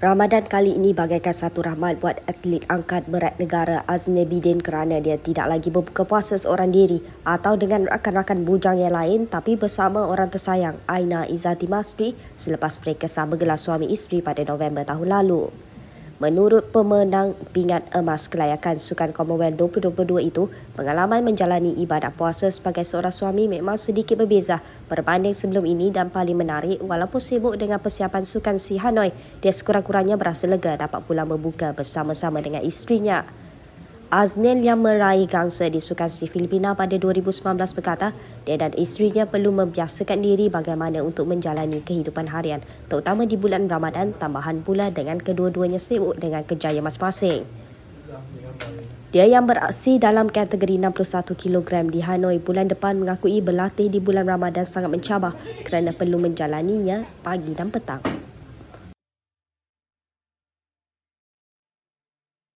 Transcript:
Ramadan kali ini bagaikan satu rahmat buat atlet angkat berat negara Azni Bidin kerana dia tidak lagi berbuka puasa seorang diri atau dengan rakan-rakan bujang yang lain tapi bersama orang tersayang Aina Izzati Masri selepas mereka sama gelar suami isteri pada November tahun lalu. Menurut pemenang pingat emas kelayakan Sukan Commonwealth 2022 itu, pengalaman menjalani ibadah puasa sebagai seorang suami memang sedikit berbeza berbanding sebelum ini dan paling menarik walaupun sibuk dengan persiapan Sukan Si Hanoi, dia sekurang-kurangnya berasa lega dapat pulang berbuka bersama-sama dengan isterinya. Aznel yang meraih gangsa di Sukan Si Filipina pada 2019 berkata, dia dan isterinya perlu membiasakan diri bagaimana untuk menjalani kehidupan harian, terutama di bulan Ramadan, tambahan pula dengan kedua-duanya sibuk dengan kejayaan masing-masing. Dia yang beraksi dalam kategori 61kg di Hanoi bulan depan mengakui berlatih di bulan Ramadan sangat mencabar kerana perlu menjalaninya pagi dan petang.